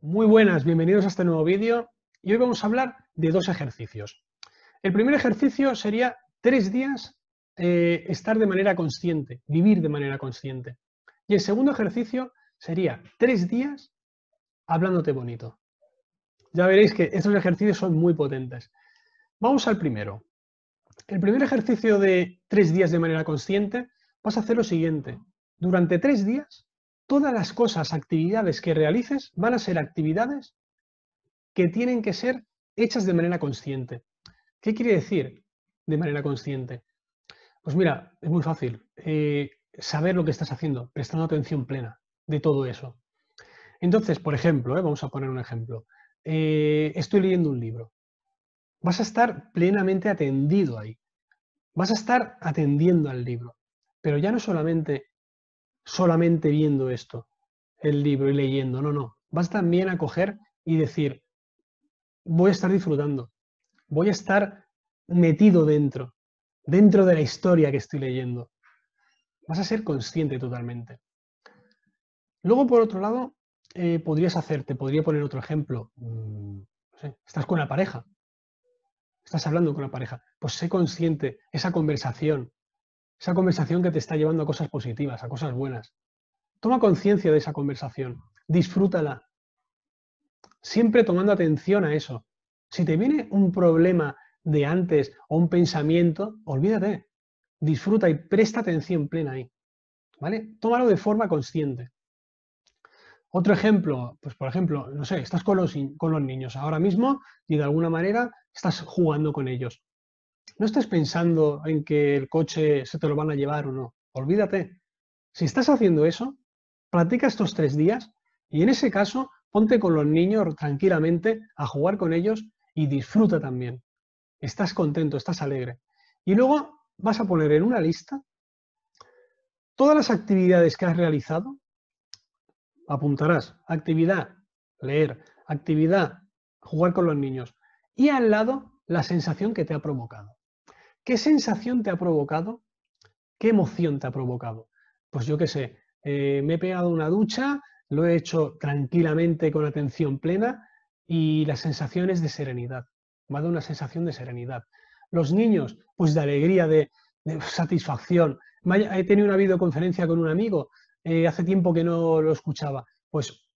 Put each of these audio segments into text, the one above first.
Muy buenas, bienvenidos a este nuevo vídeo y hoy vamos a hablar de dos ejercicios. El primer ejercicio sería tres días eh, estar de manera consciente, vivir de manera consciente. Y el segundo ejercicio sería tres días hablándote bonito. Ya veréis que estos ejercicios son muy potentes. Vamos al primero. El primer ejercicio de tres días de manera consciente vas a hacer lo siguiente. Durante tres días todas las cosas, actividades que realices van a ser actividades que tienen que ser hechas de manera consciente. ¿Qué quiere decir de manera consciente? Pues mira, es muy fácil. Eh, saber lo que estás haciendo, prestando atención plena de todo eso. Entonces, por ejemplo, eh, vamos a poner un ejemplo. Eh, estoy leyendo un libro. Vas a estar plenamente atendido ahí. Vas a estar atendiendo al libro. Pero ya no solamente solamente viendo esto, el libro y leyendo. No, no. Vas también a coger y decir, voy a estar disfrutando, voy a estar metido dentro, dentro de la historia que estoy leyendo. Vas a ser consciente totalmente. Luego, por otro lado, eh, podrías hacerte, podría poner otro ejemplo. Mm, estás con la pareja, estás hablando con la pareja. Pues sé consciente, esa conversación, esa conversación que te está llevando a cosas positivas, a cosas buenas. Toma conciencia de esa conversación, disfrútala. Siempre tomando atención a eso. Si te viene un problema de antes o un pensamiento, olvídate. Disfruta y presta atención plena ahí. ¿Vale? Tómalo de forma consciente. Otro ejemplo, pues por ejemplo, no sé, estás con los, con los niños ahora mismo y de alguna manera estás jugando con ellos no estés pensando en que el coche se te lo van a llevar o no. Olvídate. Si estás haciendo eso, practica estos tres días y en ese caso ponte con los niños tranquilamente a jugar con ellos y disfruta también. Estás contento, estás alegre. Y luego vas a poner en una lista todas las actividades que has realizado. Apuntarás actividad, leer, actividad, jugar con los niños. Y al lado la sensación que te ha provocado. ¿Qué sensación te ha provocado? ¿Qué emoción te ha provocado? Pues yo qué sé, eh, me he pegado una ducha, lo he hecho tranquilamente con atención plena y la sensación es de serenidad. Me ha dado una sensación de serenidad. Los niños, pues de alegría, de, satisfacción. He tenido una videoconferencia con un amigo, eh, hace tiempo que no lo escuchaba. Pues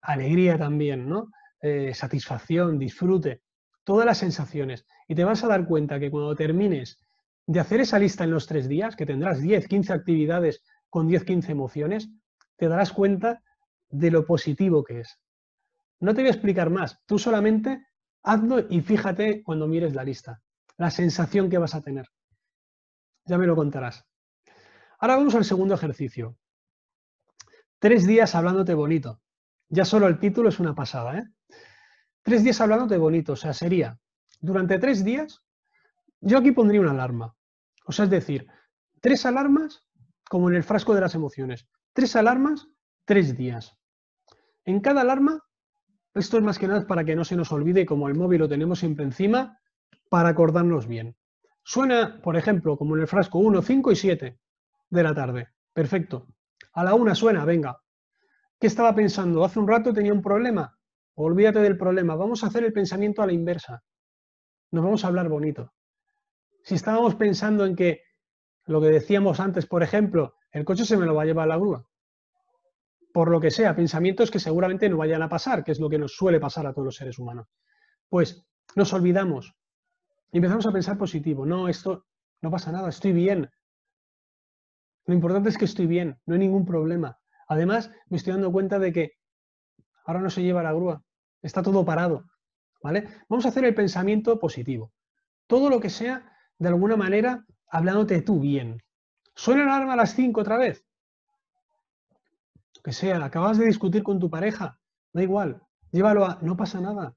alegría también, ¿no? Eh, satisfacción, disfrute todas las sensaciones. Y te vas a dar cuenta que cuando termines de hacer esa lista en los tres días, que tendrás 10, 15 actividades con 10, 15 emociones, te darás cuenta de lo positivo que es. No te voy a explicar más, tú solamente hazlo y fíjate cuando mires la lista, la sensación que vas a tener. Ya me lo contarás. Ahora vamos al segundo ejercicio. Tres días hablándote bonito. Ya solo el título es una pasada, ¿eh? Tres días hablando de bonito, o sea, sería, durante tres días, yo aquí pondría una alarma. O sea, es decir, tres alarmas, como en el frasco de las emociones. Tres alarmas, tres días. En cada alarma, esto es más que nada para que no se nos olvide, como el móvil lo tenemos siempre encima, para acordarnos bien. Suena, por ejemplo, como en el frasco 1, 5 y 7 de la tarde. Perfecto. A la una suena, venga. ¿Qué estaba pensando? Hace un rato tenía un problema. Olvídate del problema, vamos a hacer el pensamiento a la inversa. Nos vamos a hablar bonito. Si estábamos pensando en que lo que decíamos antes, por ejemplo, el coche se me lo va a llevar a la grúa. Por lo que sea, pensamientos que seguramente no vayan a pasar, que es lo que nos suele pasar a todos los seres humanos. Pues nos olvidamos y empezamos a pensar positivo. No, esto no pasa nada, estoy bien. Lo importante es que estoy bien, no hay ningún problema. Además, me estoy dando cuenta de que ahora no se lleva la grúa, está todo parado. ¿Vale? Vamos a hacer el pensamiento positivo. Todo lo que sea, de alguna manera, hablándote tú bien. ¿Suena el alarma a las cinco otra vez? Lo que sea, acabas de discutir con tu pareja, da igual, llévalo a, no pasa nada.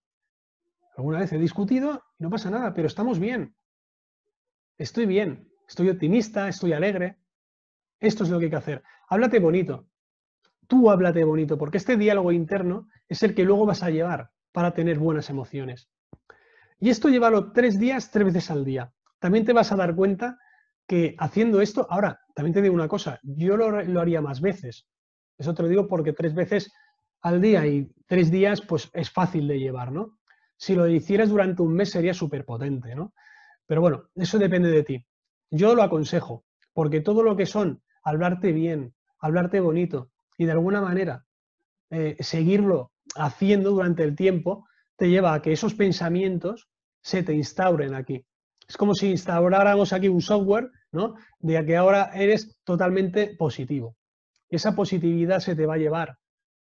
Alguna vez he discutido y no pasa nada, pero estamos bien. Estoy bien, estoy optimista, estoy alegre. Esto es lo que hay que hacer. Háblate bonito, tú háblate bonito, porque este diálogo interno es el que luego vas a llevar para tener buenas emociones. Y esto llévalo tres días, tres veces al día. También te vas a dar cuenta que haciendo esto, ahora, también te digo una cosa, yo lo, haría más veces. Eso te lo digo porque tres veces al día y tres días, pues es fácil de llevar, ¿no? Si lo hicieras durante un mes sería súper potente, ¿no? Pero bueno, eso depende de ti. Yo lo aconsejo, porque todo lo que son hablarte bien, hablarte bonito, y de alguna manera eh, seguirlo haciendo durante el tiempo, te lleva a que esos pensamientos se te instauren aquí. Es como si instauráramos aquí un software, ¿no? De que ahora eres totalmente positivo. Esa positividad se te va a llevar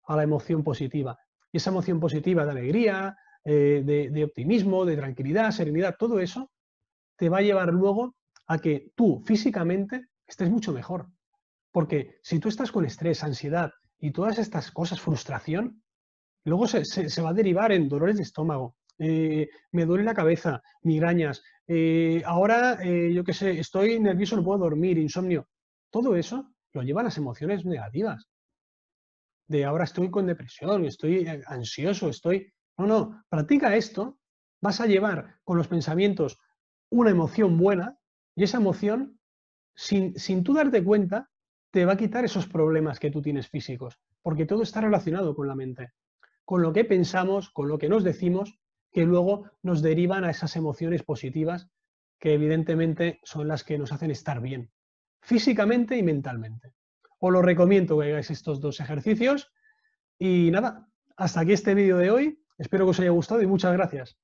a la emoción positiva. Y esa emoción positiva de alegría, eh, de optimismo, de tranquilidad, serenidad, todo eso te va a llevar luego a que tú físicamente estés mucho mejor. Porque si tú estás con estrés, ansiedad y todas estas cosas, frustración, luego se, va a derivar en dolores de estómago, eh, me duele la cabeza, migrañas, eh, ahora, eh, yo qué sé, estoy nervioso, no puedo dormir, insomnio. Todo eso lo lleva a las emociones negativas. De ahora estoy con depresión, estoy ansioso, estoy... No, no, practica esto, vas a llevar con los pensamientos una emoción buena y esa emoción, sin tú darte cuenta, te va a quitar esos problemas que tú tienes físicos, porque todo está relacionado con la mente, con lo que pensamos, con lo que nos decimos, que luego nos derivan a esas emociones positivas que evidentemente son las que nos hacen estar bien, físicamente y mentalmente. Os lo recomiendo que hagáis estos dos ejercicios. Y nada, hasta aquí este vídeo de hoy. Espero que os haya gustado y muchas gracias.